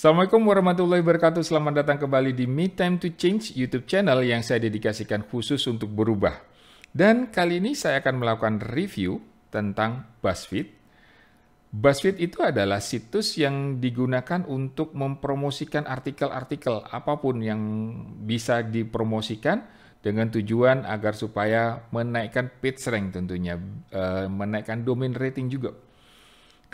Assalamualaikum warahmatullahi wabarakatuh. Selamat datang kembali di Me Time to Change YouTube channel yang saya dedikasikan khusus untuk berubah. Dan kali ini saya akan melakukan review tentang BuzzFeed. BuzzFeed itu adalah situs yang digunakan untuk mempromosikan artikel-artikel apapun yang bisa dipromosikan dengan tujuan agar supaya menaikkan page rank tentunya, eh, menaikkan domain rating juga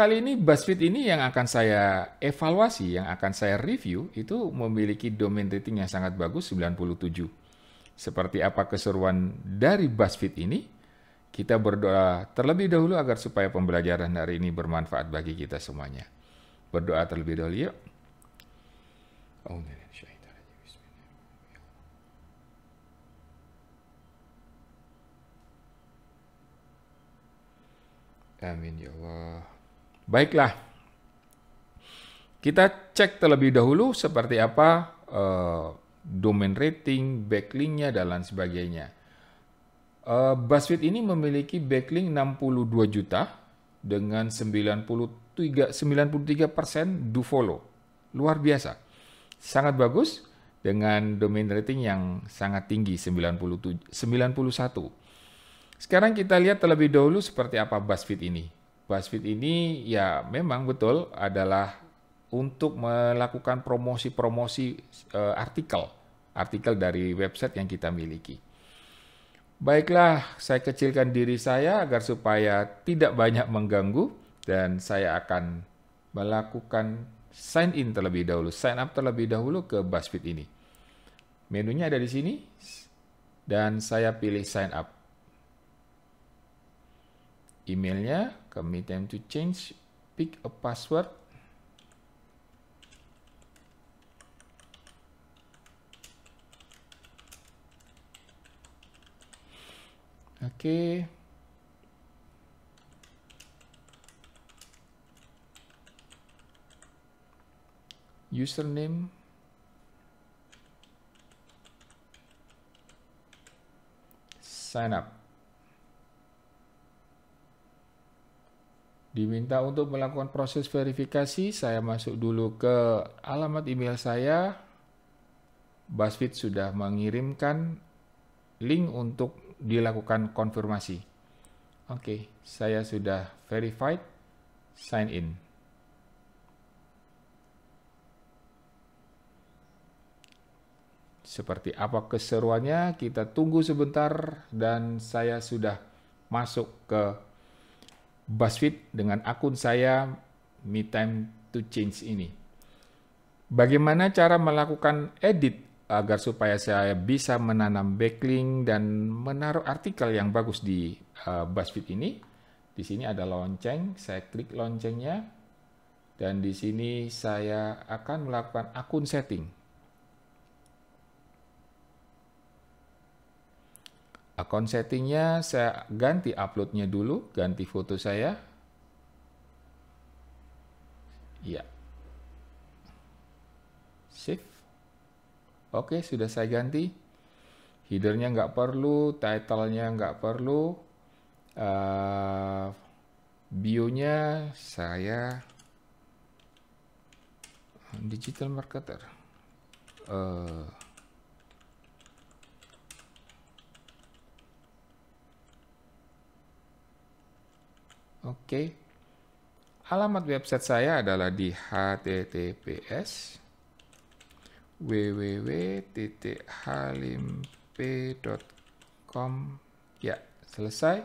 Kali ini BuzzFeed ini yang akan saya evaluasi, yang akan saya review, itu memiliki domain rating yang sangat bagus, 97. Seperti apa keseruan dari BuzzFeed ini? Kita berdoa terlebih dahulu agar supaya pembelajaran hari ini bermanfaat bagi kita semuanya. Berdoa terlebih dahulu yuk. Amin ya Allah. Baiklah, kita cek terlebih dahulu seperti apa uh, domain rating, backlinknya, dan lain sebagainya. Uh, BuzzFeed ini memiliki backlink 62 juta dengan 93 93 persen do follow. Luar biasa. Sangat bagus dengan domain rating yang sangat tinggi 97, 91. Sekarang kita lihat terlebih dahulu seperti apa BuzzFeed ini. BuzzFeed ini ya memang betul adalah untuk melakukan promosi-promosi uh, artikel, artikel dari website yang kita miliki. Baiklah, saya kecilkan diri saya agar supaya tidak banyak mengganggu dan saya akan melakukan sign in terlebih dahulu, sign up terlebih dahulu ke BuzzFeed ini. Menunya ada di sini dan saya pilih sign up. Emailnya commit them to change pick a password okay username sign up Diminta untuk melakukan proses verifikasi, saya masuk dulu ke alamat email saya. BuzzFeed sudah mengirimkan link untuk dilakukan konfirmasi. Oke, saya sudah verified, sign in. Seperti apa keseruannya, kita tunggu sebentar dan saya sudah masuk ke BuzzFeed dengan akun saya Me Time to Change ini. Bagaimana cara melakukan edit agar supaya saya bisa menanam backlink dan menaruh artikel yang bagus di uh, BuzzFeed ini? Di sini ada lonceng, saya klik loncengnya dan di sini saya akan melakukan akun setting. account settingnya saya ganti uploadnya dulu, ganti foto saya. Ya. Save. Oke, sudah saya ganti. Headernya nggak perlu, titlenya nggak perlu. Uh, eh, bio saya digital marketer. Uh, Oke. Okay. Alamat website saya adalah di https www.halimp.com Ya, selesai.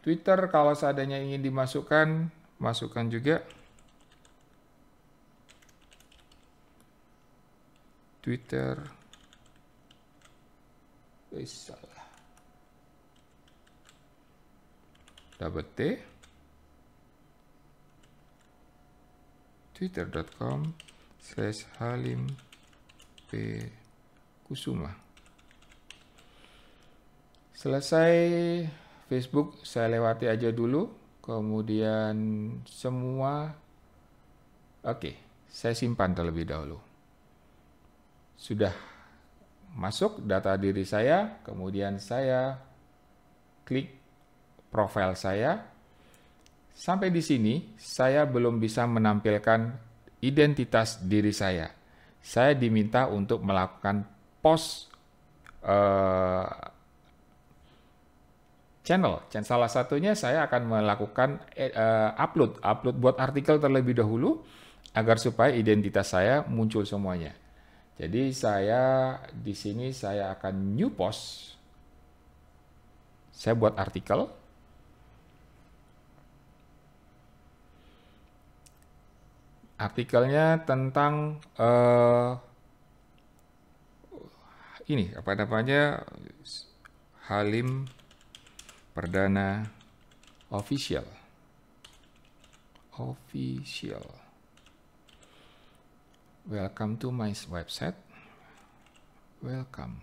Twitter kalau seadanya ingin dimasukkan, masukkan juga. Twitter. Eh, salah. T. twitter.com slash halim p kusuma selesai Facebook saya lewati aja dulu kemudian semua oke saya simpan terlebih dahulu sudah masuk data diri saya kemudian saya klik profil saya Sampai di sini, saya belum bisa menampilkan identitas diri saya. Saya diminta untuk melakukan post uh, channel. Salah satunya saya akan melakukan uh, upload, upload buat artikel terlebih dahulu agar supaya identitas saya muncul semuanya. Jadi saya di sini saya akan new post. Saya buat artikel artikelnya tentang uh, ini apa namanya Halim Perdana official official welcome to my website welcome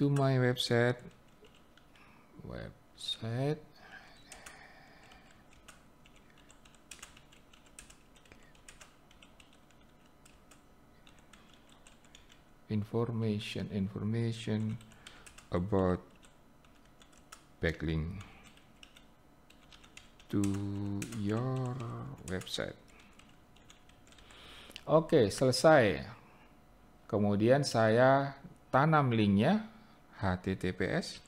to my website website information information about backlink to your website Oke, okay, selesai. Kemudian saya tanam linknya https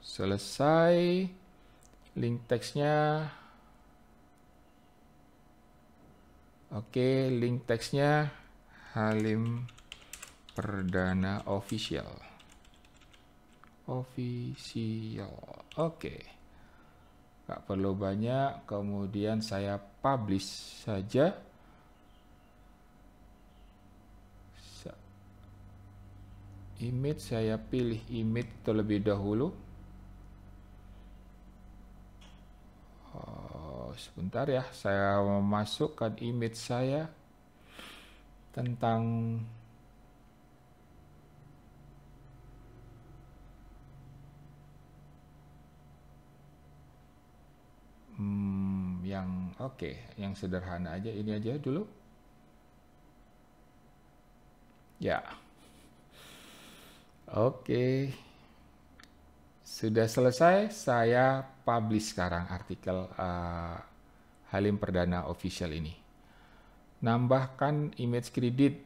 selesai link teksnya Oke, link teksnya Halim Perdana Official. Official. Oke. Gak perlu banyak. Kemudian saya publish saja. Image saya pilih image terlebih dahulu. sebentar ya saya memasukkan image saya tentang hmm, yang oke okay, yang sederhana aja ini aja dulu ya oke okay. sudah selesai saya publish sekarang artikel uh, Halim Perdana Official ini. Nambahkan image kredit.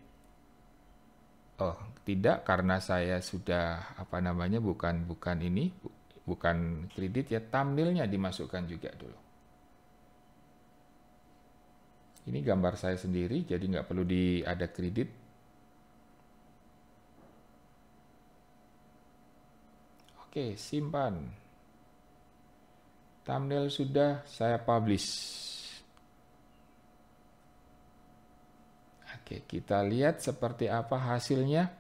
Oh, tidak karena saya sudah apa namanya bukan bukan ini bukan kredit ya thumbnailnya dimasukkan juga dulu. Ini gambar saya sendiri, jadi nggak perlu di ada kredit. Oke, simpan. Thumbnail sudah saya publish. Oke, kita lihat seperti apa hasilnya.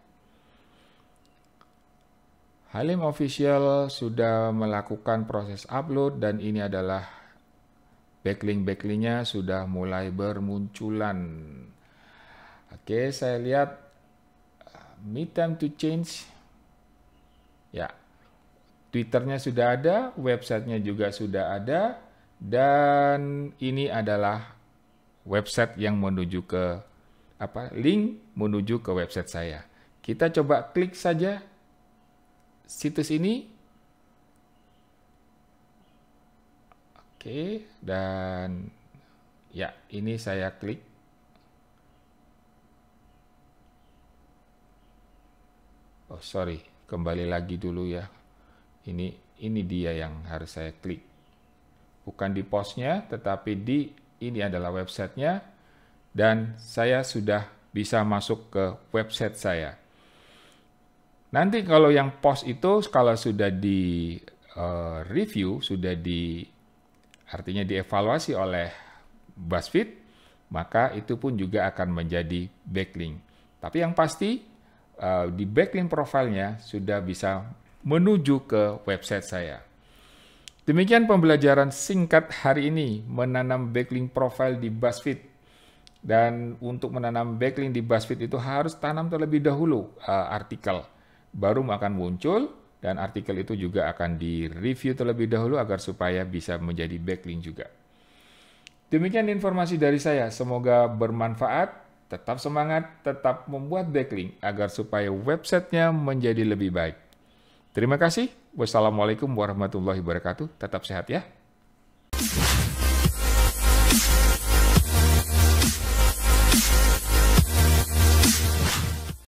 Halim Official sudah melakukan proses upload dan ini adalah backlink-backlinknya sudah mulai bermunculan. Oke, saya lihat uh, mid time to change. Ya, Twitternya sudah ada, websitenya juga sudah ada, dan ini adalah website yang menuju ke apa link menuju ke website saya. Kita coba klik saja situs ini. Oke, dan ya ini saya klik. Oh, sorry, kembali lagi dulu ya. Ini ini dia yang harus saya klik. Bukan di posnya tetapi di ini adalah websitenya dan saya sudah bisa masuk ke website saya. Nanti kalau yang post itu kalau sudah di uh, review, sudah di artinya dievaluasi oleh BuzzFeed, maka itu pun juga akan menjadi backlink. Tapi yang pasti uh, di backlink profilnya sudah bisa menuju ke website saya. Demikian pembelajaran singkat hari ini menanam backlink profile di BuzzFeed dan untuk menanam backlink di BuzzFeed itu harus tanam terlebih dahulu uh, artikel. Baru akan muncul dan artikel itu juga akan direview terlebih dahulu agar supaya bisa menjadi backlink juga. Demikian informasi dari saya. Semoga bermanfaat. Tetap semangat, tetap membuat backlink agar supaya websitenya menjadi lebih baik. Terima kasih. Wassalamualaikum warahmatullahi wabarakatuh. Tetap sehat ya.